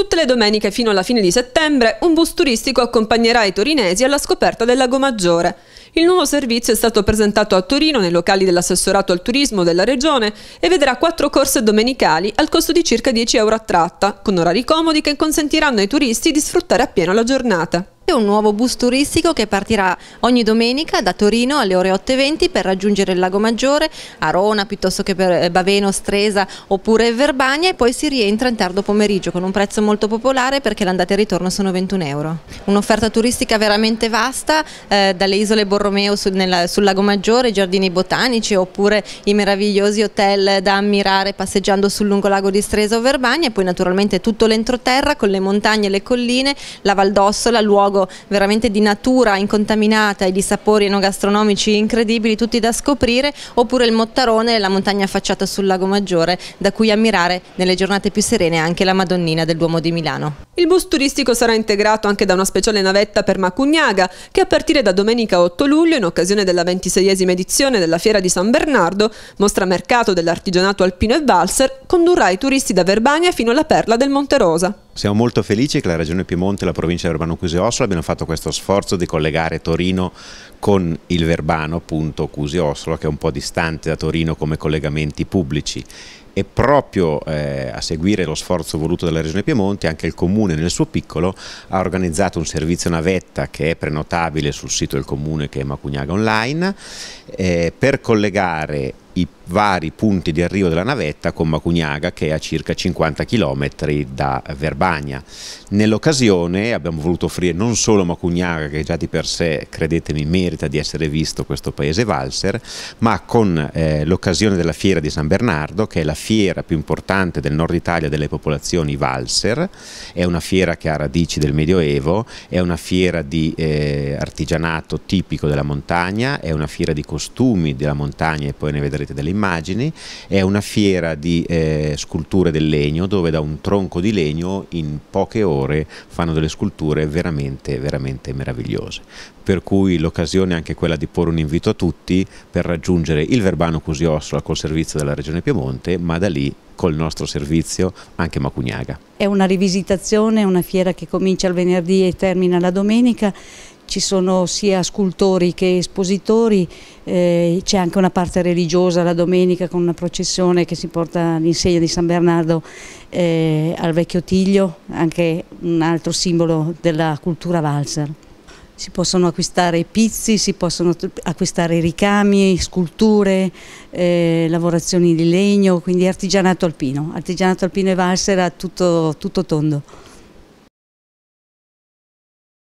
Tutte le domeniche fino alla fine di settembre un bus turistico accompagnerà i torinesi alla scoperta del Lago Maggiore. Il nuovo servizio è stato presentato a Torino nei locali dell'assessorato al turismo della regione e vedrà quattro corse domenicali al costo di circa 10 euro a tratta, con orari comodi che consentiranno ai turisti di sfruttare appieno la giornata. Giuseppe, un nuovo bus turistico che partirà ogni domenica da Torino alle ore 8.20 per raggiungere il Lago Maggiore, Arona piuttosto che per eh, Baveno, Stresa oppure Verbania e poi si rientra in tardo pomeriggio con un prezzo molto popolare perché l'andata e ritorno sono 21 euro. Un'offerta turistica veramente vasta eh, dalle isole Borromeo sul, nella, sul Lago Maggiore, giardini botanici oppure i meravigliosi hotel da ammirare passeggiando sul lungo lago di Stresa o Verbania e poi naturalmente tutto l'entroterra con le montagne e le colline, la Valdossola, luogo luogo veramente di natura incontaminata e di sapori enogastronomici incredibili tutti da scoprire, oppure il Mottarone, la montagna affacciata sul Lago Maggiore, da cui ammirare nelle giornate più serene anche la Madonnina del Duomo di Milano. Il bus turistico sarà integrato anche da una speciale navetta per Macugnaga che a partire da domenica 8 luglio in occasione della 26esima edizione della Fiera di San Bernardo, mostra mercato dell'artigianato alpino e valser, condurrà i turisti da Verbania fino alla perla del Monte Rosa. Siamo molto felici che la Regione Piemonte e la provincia di Verbano Cusio Ossola abbiano fatto questo sforzo di collegare Torino con il Verbano, appunto Cusio Ossola, che è un po' distante da Torino come collegamenti pubblici e proprio eh, a seguire lo sforzo voluto dalla Regione Piemonte anche il Comune nel suo piccolo ha organizzato un servizio navetta che è prenotabile sul sito del Comune che è Macugnaga Online eh, per collegare i vari punti di arrivo della navetta con Macugnaga che è a circa 50 km da Verbania. Nell'occasione abbiamo voluto offrire non solo Macugnaga che già di per sé credetemi merita di essere visto questo paese valser ma con eh, l'occasione della fiera di San Bernardo che è la fiera più importante del nord Italia delle popolazioni valser, è una fiera che ha radici del Medioevo, è una fiera di eh, artigianato tipico della montagna, è una fiera di costumi della montagna e poi ne vedrete delle immagini immagini, è una fiera di eh, sculture del legno dove da un tronco di legno in poche ore fanno delle sculture veramente, veramente meravigliose. Per cui l'occasione è anche quella di porre un invito a tutti per raggiungere il Verbano Cusiossola col servizio della Regione Piemonte, ma da lì col nostro servizio anche Macugnaga. È una rivisitazione, una fiera che comincia il venerdì e termina la domenica, ci sono sia scultori che espositori, eh, c'è anche una parte religiosa la domenica con una processione che si porta all'insegna di San Bernardo eh, al vecchio Tiglio, anche un altro simbolo della cultura valzer. Si possono acquistare pizzi, si possono acquistare ricami, sculture, eh, lavorazioni di legno, quindi artigianato alpino. Artigianato alpino e valser a tutto, tutto tondo.